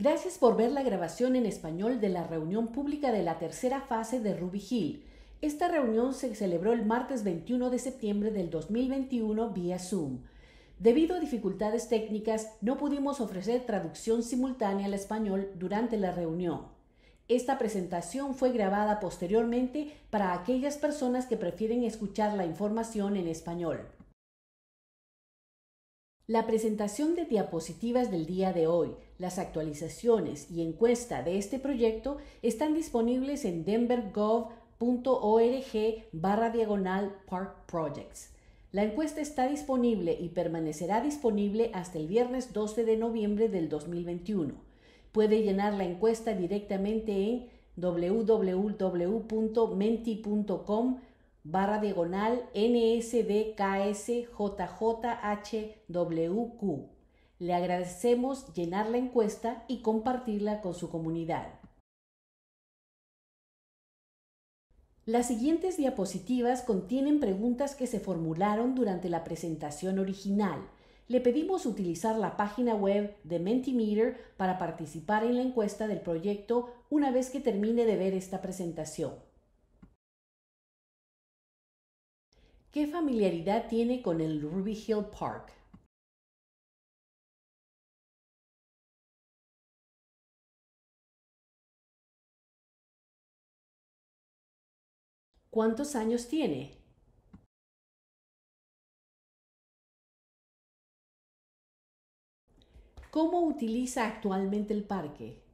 Gracias por ver la grabación en español de la reunión pública de la tercera fase de Ruby Hill. Esta reunión se celebró el martes 21 de septiembre del 2021 vía Zoom. Debido a dificultades técnicas, no pudimos ofrecer traducción simultánea al español durante la reunión. Esta presentación fue grabada posteriormente para aquellas personas que prefieren escuchar la información en español. La presentación de diapositivas del día de hoy, las actualizaciones y encuesta de este proyecto están disponibles en denvergov.org barra diagonal Park Projects. La encuesta está disponible y permanecerá disponible hasta el viernes 12 de noviembre del 2021. Puede llenar la encuesta directamente en www.menti.com barra diagonal NSDKSJJHWQ. Le agradecemos llenar la encuesta y compartirla con su comunidad. Las siguientes diapositivas contienen preguntas que se formularon durante la presentación original. Le pedimos utilizar la página web de Mentimeter para participar en la encuesta del proyecto una vez que termine de ver esta presentación. ¿Qué familiaridad tiene con el Ruby Hill Park? ¿Cuántos años tiene? ¿Cómo utiliza actualmente el parque?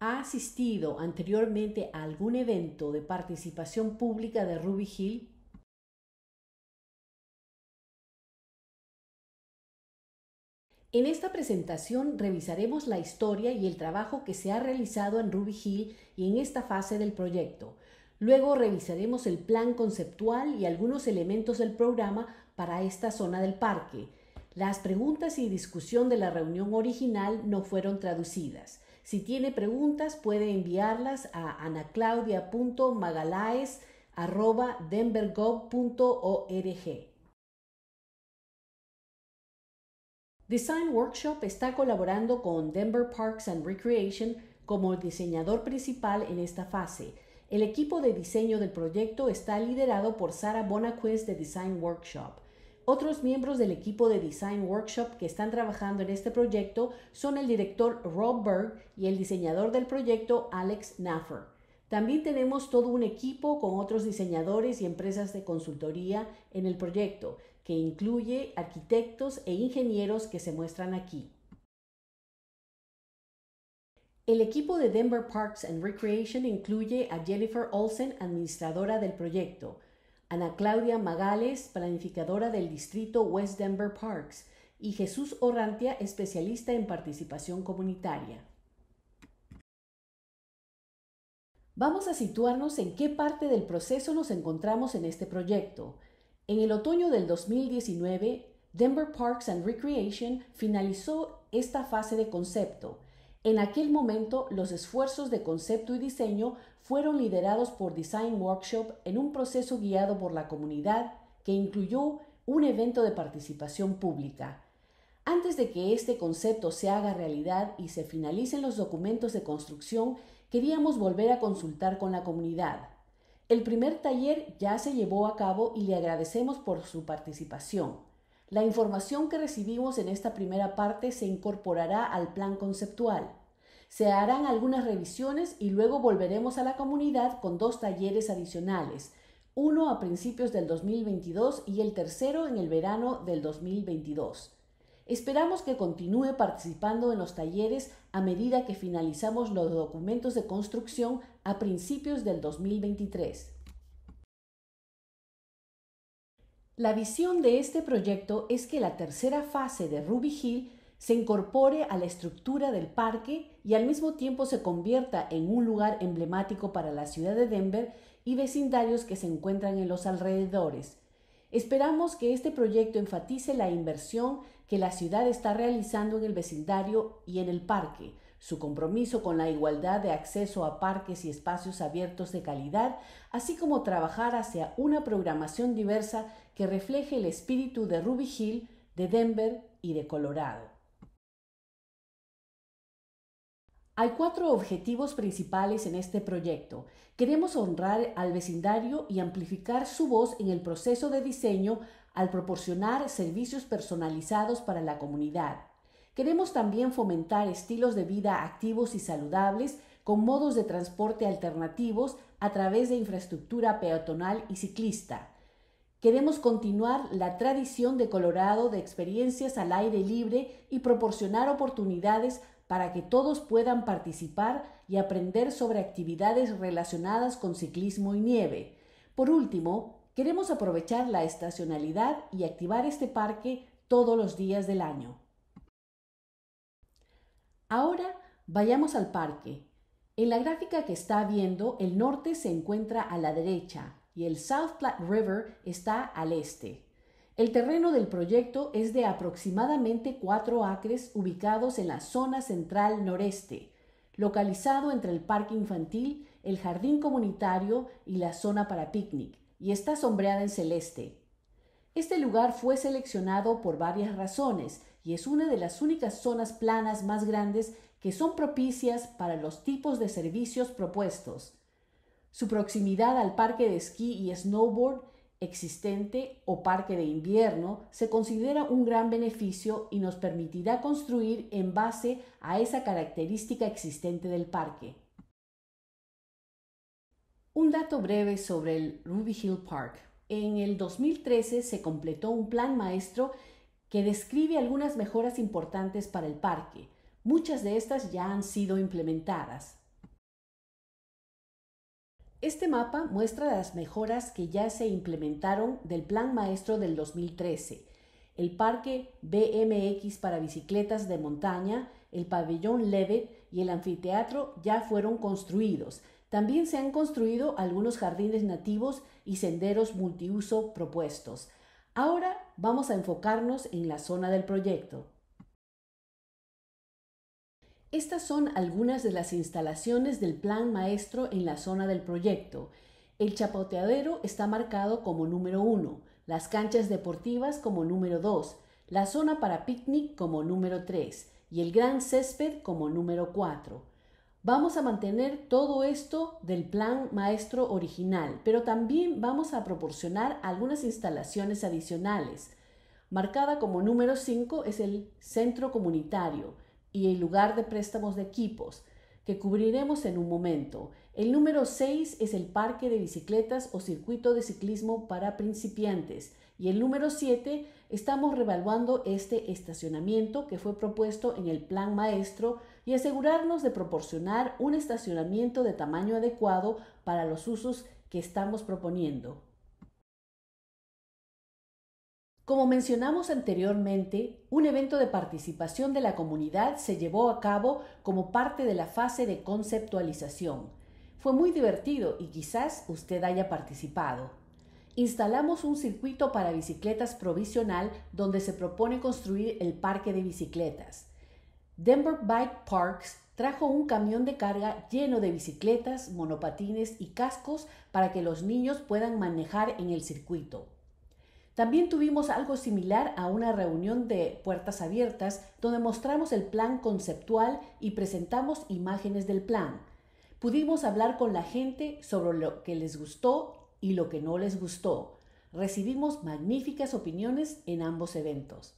ha asistido anteriormente a algún evento de participación pública de Ruby Hill? En esta presentación revisaremos la historia y el trabajo que se ha realizado en Ruby Hill y en esta fase del proyecto. Luego revisaremos el plan conceptual y algunos elementos del programa para esta zona del parque. Las preguntas y discusión de la reunión original no fueron traducidas. Si tiene preguntas, puede enviarlas a anaclaudia.magalaes.denvergov.org. Design Workshop está colaborando con Denver Parks and Recreation como diseñador principal en esta fase. El equipo de diseño del proyecto está liderado por Sara Bonaquist de Design Workshop. Otros miembros del equipo de Design Workshop que están trabajando en este proyecto son el director Rob Berg y el diseñador del proyecto Alex Naffer. También tenemos todo un equipo con otros diseñadores y empresas de consultoría en el proyecto, que incluye arquitectos e ingenieros que se muestran aquí. El equipo de Denver Parks and Recreation incluye a Jennifer Olsen, administradora del proyecto, Ana Claudia Magales, planificadora del distrito West Denver Parks, y Jesús Orrantia, especialista en participación comunitaria. Vamos a situarnos en qué parte del proceso nos encontramos en este proyecto. En el otoño del 2019, Denver Parks and Recreation finalizó esta fase de concepto en aquel momento, los esfuerzos de concepto y diseño fueron liderados por Design Workshop en un proceso guiado por la comunidad que incluyó un evento de participación pública. Antes de que este concepto se haga realidad y se finalicen los documentos de construcción, queríamos volver a consultar con la comunidad. El primer taller ya se llevó a cabo y le agradecemos por su participación. La información que recibimos en esta primera parte se incorporará al plan conceptual. Se harán algunas revisiones y luego volveremos a la comunidad con dos talleres adicionales, uno a principios del 2022 y el tercero en el verano del 2022. Esperamos que continúe participando en los talleres a medida que finalizamos los documentos de construcción a principios del 2023. La visión de este proyecto es que la tercera fase de Ruby Hill se incorpore a la estructura del parque y al mismo tiempo se convierta en un lugar emblemático para la ciudad de Denver y vecindarios que se encuentran en los alrededores. Esperamos que este proyecto enfatice la inversión que la ciudad está realizando en el vecindario y en el parque, su compromiso con la igualdad de acceso a parques y espacios abiertos de calidad, así como trabajar hacia una programación diversa que refleje el espíritu de Ruby Hill, de Denver y de Colorado. Hay cuatro objetivos principales en este proyecto. Queremos honrar al vecindario y amplificar su voz en el proceso de diseño al proporcionar servicios personalizados para la comunidad. Queremos también fomentar estilos de vida activos y saludables con modos de transporte alternativos a través de infraestructura peatonal y ciclista. Queremos continuar la tradición de Colorado de experiencias al aire libre y proporcionar oportunidades para que todos puedan participar y aprender sobre actividades relacionadas con ciclismo y nieve. Por último, queremos aprovechar la estacionalidad y activar este parque todos los días del año. Ahora vayamos al parque. En la gráfica que está viendo, el norte se encuentra a la derecha, y el South Platte River está al este. El terreno del proyecto es de aproximadamente cuatro acres ubicados en la zona central noreste, localizado entre el parque infantil, el jardín comunitario y la zona para picnic, y está sombreada en celeste. Este lugar fue seleccionado por varias razones y es una de las únicas zonas planas más grandes que son propicias para los tipos de servicios propuestos su proximidad al parque de esquí y snowboard existente o parque de invierno se considera un gran beneficio y nos permitirá construir en base a esa característica existente del parque. Un dato breve sobre el Ruby Hill Park. En el 2013 se completó un plan maestro que describe algunas mejoras importantes para el parque. Muchas de estas ya han sido implementadas. Este mapa muestra las mejoras que ya se implementaron del Plan Maestro del 2013, el Parque BMX para bicicletas de montaña, el Pabellón Levet y el anfiteatro ya fueron construidos. También se han construido algunos jardines nativos y senderos multiuso propuestos. Ahora vamos a enfocarnos en la zona del proyecto. Estas son algunas de las instalaciones del plan maestro en la zona del proyecto. El chapoteadero está marcado como número 1, las canchas deportivas como número 2, la zona para picnic como número 3 y el gran césped como número 4. Vamos a mantener todo esto del plan maestro original, pero también vamos a proporcionar algunas instalaciones adicionales. Marcada como número 5 es el centro comunitario, y el lugar de préstamos de equipos, que cubriremos en un momento. El número 6 es el parque de bicicletas o circuito de ciclismo para principiantes. Y el número 7 estamos revaluando este estacionamiento que fue propuesto en el plan maestro y asegurarnos de proporcionar un estacionamiento de tamaño adecuado para los usos que estamos proponiendo. Como mencionamos anteriormente, un evento de participación de la comunidad se llevó a cabo como parte de la fase de conceptualización. Fue muy divertido y quizás usted haya participado. Instalamos un circuito para bicicletas provisional donde se propone construir el parque de bicicletas. Denver Bike Parks trajo un camión de carga lleno de bicicletas, monopatines y cascos para que los niños puedan manejar en el circuito. También tuvimos algo similar a una reunión de puertas abiertas donde mostramos el plan conceptual y presentamos imágenes del plan. Pudimos hablar con la gente sobre lo que les gustó y lo que no les gustó. Recibimos magníficas opiniones en ambos eventos.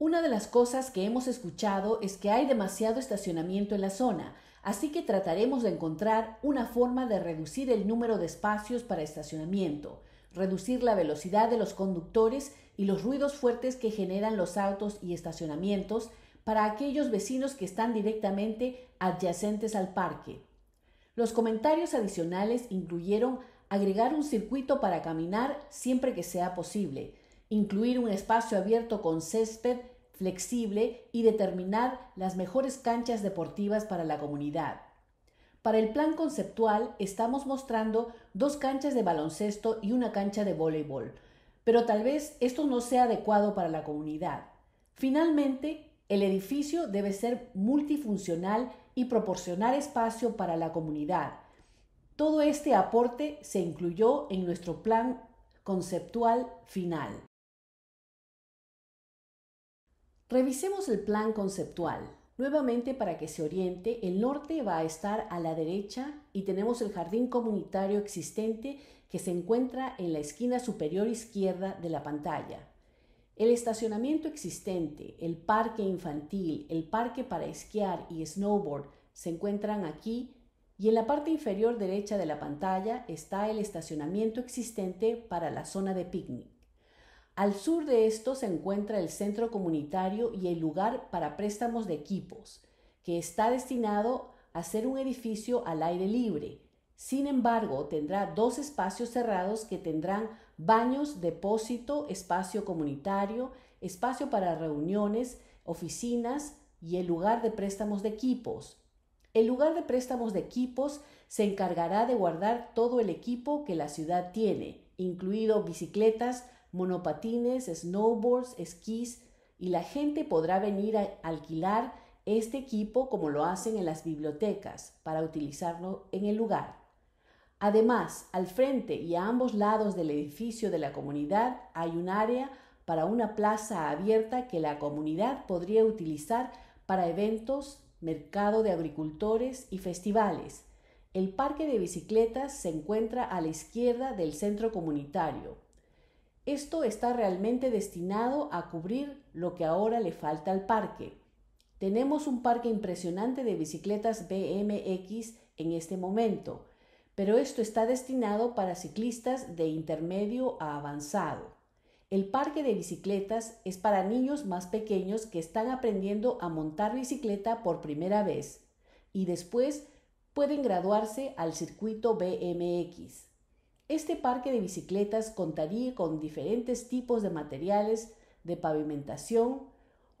Una de las cosas que hemos escuchado es que hay demasiado estacionamiento en la zona, así que trataremos de encontrar una forma de reducir el número de espacios para estacionamiento, reducir la velocidad de los conductores y los ruidos fuertes que generan los autos y estacionamientos para aquellos vecinos que están directamente adyacentes al parque. Los comentarios adicionales incluyeron agregar un circuito para caminar siempre que sea posible, incluir un espacio abierto con césped flexible y determinar las mejores canchas deportivas para la comunidad. Para el plan conceptual estamos mostrando dos canchas de baloncesto y una cancha de voleibol, pero tal vez esto no sea adecuado para la comunidad. Finalmente, el edificio debe ser multifuncional y proporcionar espacio para la comunidad. Todo este aporte se incluyó en nuestro plan conceptual final. Revisemos el plan conceptual. Nuevamente para que se oriente, el norte va a estar a la derecha y tenemos el jardín comunitario existente que se encuentra en la esquina superior izquierda de la pantalla. El estacionamiento existente, el parque infantil, el parque para esquiar y snowboard se encuentran aquí y en la parte inferior derecha de la pantalla está el estacionamiento existente para la zona de picnic. Al sur de esto se encuentra el centro comunitario y el lugar para préstamos de equipos, que está destinado a ser un edificio al aire libre. Sin embargo, tendrá dos espacios cerrados que tendrán baños, depósito, espacio comunitario, espacio para reuniones, oficinas y el lugar de préstamos de equipos. El lugar de préstamos de equipos se encargará de guardar todo el equipo que la ciudad tiene, incluido bicicletas, monopatines, snowboards, esquís y la gente podrá venir a alquilar este equipo como lo hacen en las bibliotecas para utilizarlo en el lugar. Además, al frente y a ambos lados del edificio de la comunidad hay un área para una plaza abierta que la comunidad podría utilizar para eventos, mercado de agricultores y festivales. El parque de bicicletas se encuentra a la izquierda del centro comunitario. Esto está realmente destinado a cubrir lo que ahora le falta al parque. Tenemos un parque impresionante de bicicletas BMX en este momento, pero esto está destinado para ciclistas de intermedio a avanzado. El parque de bicicletas es para niños más pequeños que están aprendiendo a montar bicicleta por primera vez y después pueden graduarse al circuito BMX. Este parque de bicicletas contaría con diferentes tipos de materiales de pavimentación,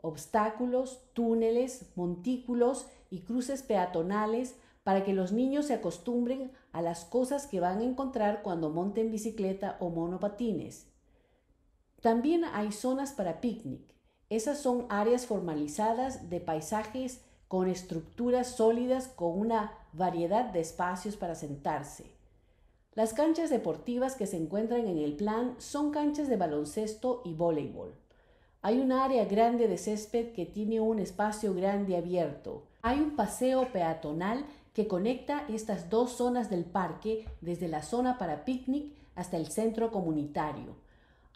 obstáculos, túneles, montículos y cruces peatonales para que los niños se acostumbren a las cosas que van a encontrar cuando monten bicicleta o monopatines. También hay zonas para picnic. Esas son áreas formalizadas de paisajes con estructuras sólidas con una variedad de espacios para sentarse. Las canchas deportivas que se encuentran en el plan son canchas de baloncesto y voleibol. Hay un área grande de césped que tiene un espacio grande abierto. Hay un paseo peatonal que conecta estas dos zonas del parque desde la zona para picnic hasta el centro comunitario.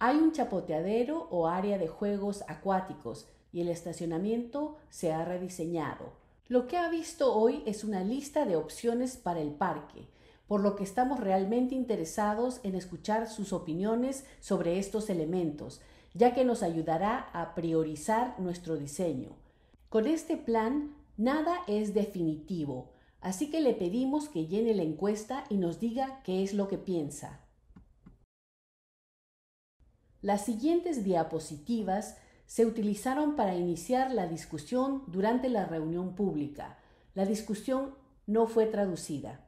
Hay un chapoteadero o área de juegos acuáticos y el estacionamiento se ha rediseñado. Lo que ha visto hoy es una lista de opciones para el parque por lo que estamos realmente interesados en escuchar sus opiniones sobre estos elementos, ya que nos ayudará a priorizar nuestro diseño. Con este plan, nada es definitivo, así que le pedimos que llene la encuesta y nos diga qué es lo que piensa. Las siguientes diapositivas se utilizaron para iniciar la discusión durante la reunión pública. La discusión no fue traducida.